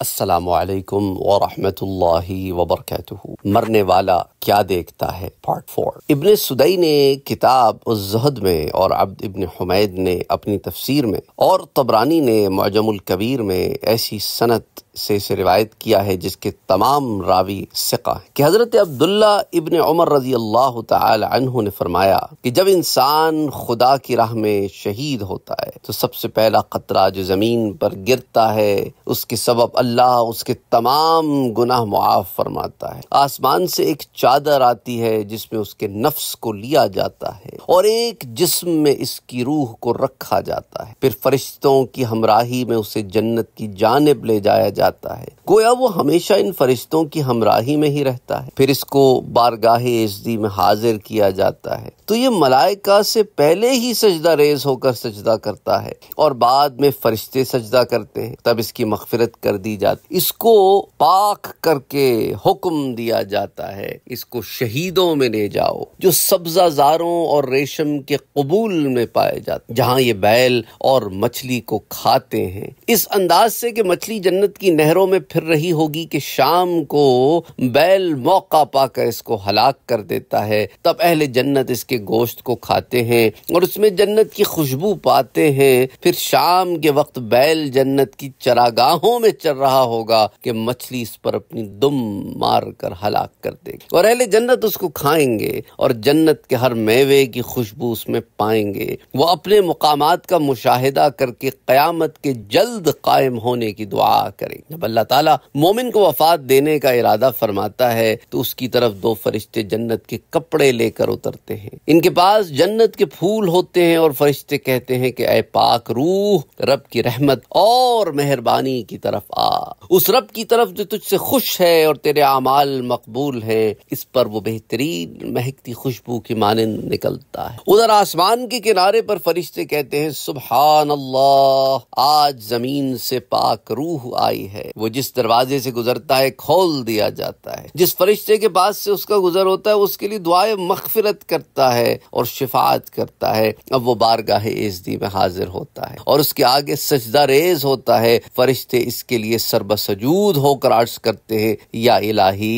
असलकम वरहमल वबरक मरने वाला क्या देखता है पार्ट फोर इबन सुदई ने किताब जहद में और अब्द इबन हमैद ने अपनी तफसीर में और तबरानी ने मजमुल कबीर में ऐसी सनत से इसे रिवायत किया है जिसके तमाम रावी सिका है कि हज़रत अब्दुल्ला इबन उमर रजी अल्लाह तहु ने फरमाया कि जब इंसान खुदा की राह में शहीद होता है तो सबसे पहला ख़तरा जो ज़मीन पर गिरता है उसके सबब अल्लाह उसके तमाम गुनाह मुआफ़ फरमाता है आसमान से एक चार चादर आती है जिसमें उसके नफ्स को लिया जाता है और एक जिस्म में इसकी रूह को रखा जाता है फिर फरिश्तों की हमराही में उसे जन्नत की जानब ले जाया जाता है गोया वो हमेशा इन फरिश्तों की हमराही में ही रहता है फिर इसको बारगाह एजदी में हाजिर किया जाता है तो ये मलाइका से पहले ही सजदा रेज होकर सजदा करता है और बाद में फरिश्ते सजदा करते हैं तब इसकी मगफिरत कर दी जाती इसको पाक करके हुक्म दिया जाता है इस को शहीदों में ले जाओ जो सब्जाजारों और रेशम के कबूल में पाए जाते जहाँ ये बैल और मछली को खाते हैं इस अंदाज से कि मछली जन्नत की नहरों में फिर रही होगी कि शाम को बैल मौका पाकर इसको हलाक कर देता है तब अहले जन्नत इसके गोश्त को खाते हैं और उसमें जन्नत की खुशबू पाते हैं फिर शाम के वक्त बैल जन्नत की चरागाहों में चल रहा होगा कि मछली इस पर अपनी दुम मार कर हलाक कर देगी और पहले जन्नत उसको खाएंगे और जन्नत के हर मेवे की खुशबू उसमें पाएंगे वो अपने मुकाम का मुशाहिदा करके क़यामत के जल्द कायम होने की दुआ करें जब अल्लाह ताला मोमिन को वफात देने का इरादा फरमाता है तो उसकी तरफ दो फरिश्ते जन्नत के कपड़े लेकर उतरते हैं इनके पास जन्नत के फूल होते हैं और फरिश्ते कहते हैं कि अय पाक रूह रब की रहमत और मेहरबानी की तरफ आ उस रब की तरफ जो तुझसे खुश है और तेरे अमाल मकबूल है इस पर वो बेहतरीन महकती खुशबू की माने निकलता है उधर आसमान के किनारे पर फरिश्ते कहते हैं सुबह अल्लाह आज जमीन से पाक रूह आई है वो जिस दरवाजे से गुजरता है खोल दिया जाता है जिस फरिश्ते के पास से उसका गुजर होता है उसके लिए दुआए मखफिरत करता है और शिफात करता है अब वो बारगाह एजदी में हाजिर होता है और उसके आगे सजदा रेज होता है फरिश्ते इसके लिए सरबसजूद होकर आर्ज करते हैं या इलाही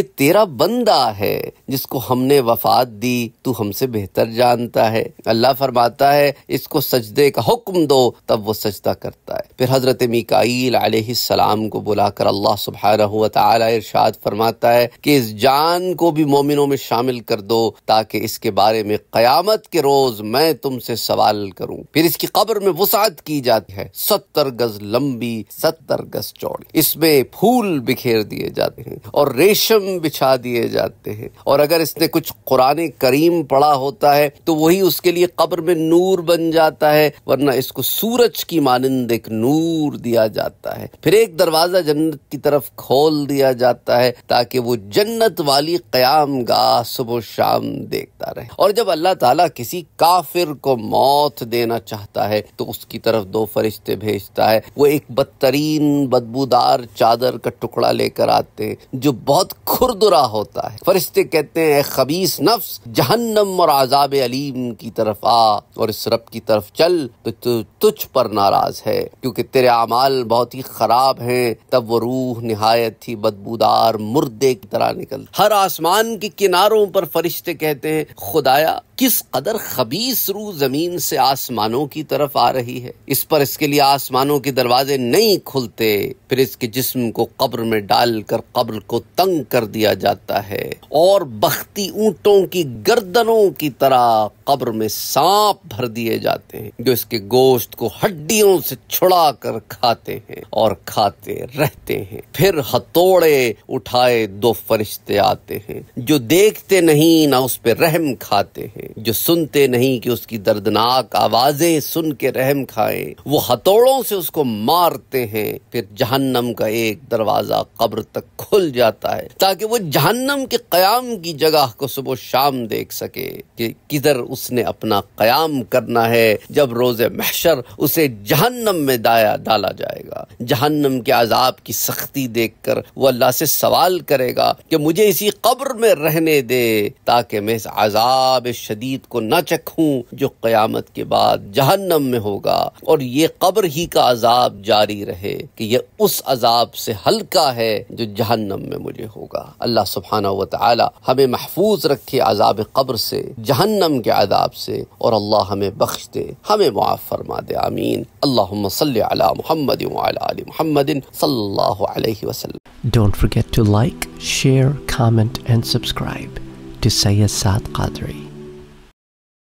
ये तेरा बंद जिंदा है जिसको हमने वफात दी तू हमसे बेहतर जानता है अल्लाह फरमाता है इसको सजदे का हुक्म दो तब वो सजदा करता है फिर हजरत मिकाइल सलाम को बुलाकर अल्लाह सुबह इरशाद फरमाता है कि इस जान को भी मोमिनों में शामिल कर दो ताकि इसके बारे में क़यामत के रोज मैं तुमसे सवाल करूं फिर इसकी कब्र में वसात की जाती है सत्तर गज लंबी सत्तर गज चौड़ी इसमें फूल बिखेर दिए जाते हैं और रेशम बिछा दिए चले जाते हैं और अगर इसने कुछ कुरान करीम पढ़ा होता है तो वही उसके लिए कब्र में नूर बन जाता है वरना इसको सूरज की मानंद एक नूर दिया जाता है फिर एक दरवाजा जन्नत की तरफ खोल दिया जाता है ताकि वो जन्नत वाली क्याम गाह सुबह शाम देखता रहे और जब अल्लाह ताला किसी काफिर को मौत देना चाहता है तो उसकी तरफ दो फरिश्ते भेजता है वो एक बदतरीन बदबूदार चादर का टुकड़ा लेकर आते हैं जो बहुत खुरदुरा होता करता है फरिश्ते कहते हैं खबीस नफ्स जहन्नम और आजाब अलीम की तरफ आ और इस रब की तरफ चल तो तुझ पर नाराज है क्योंकि तेरे अमाल बहुत ही खराब हैं तब वो रूह नहायत ही बदबूदार मुर्दे की तरह निकल हर आसमान के किनारों पर फरिश्ते कहते हैं खुदाया किस कदर खबीस रू जमीन से आसमानों की तरफ आ रही है इस पर इसके लिए आसमानों के दरवाजे नहीं खुलते फिर इसके जिस्म को कब्र में डालकर कब्र को तंग कर दिया जाता है और बख्ती ऊंटों की गर्दनों की तरह कब्र में सांप भर दिए जाते हैं जो इसके गोश्त को हड्डियों से छुड़ा कर खाते हैं और खाते रहते हैं फिर हथौड़े उठाए दो फरिश्ते आते हैं जो देखते नहीं ना उस पर रहम खाते हैं जो सुनते नहीं कि उसकी दर्दनाक आवाजें सुन के रहम खाए वो हथौड़ों से उसको मारते हैं फिर जहन्नम का एक दरवाजा कब्र तक खुल जाता है ताकि वो जहन्नम के क्याम की जगह को सुबह शाम देख सके कि किधर उसने अपना कयाम करना है जब रोजे महशर उसे जहन्नम में दाया डाला जाएगा जहन्नम के अजाब की सख्ती देख कर वो अल्लाह से सवाल करेगा कि मुझे इसी कब्र में रहने दे ताकि मैं इस अजाब शदीद को न चखूँ जो क़यामत के बाद जहन्नम में होगा और ये कब्र ही का अजाब जारी रहे कि यह उस अजाब से हल्का है जो जहन्नम में मुझे होगा अल्लाह सुबहाना वाली हमें महफूज रखे अजाब कब्र से जहन्नम के अदाब से और अल्लाह हमें बख्श दे हमें मुआफ़ फरमा दे आमीन अल्लाह सल महमद महमदिन वसल्लम Don't forget to like, share, comment and subscribe to Sayyid Saad Qadri.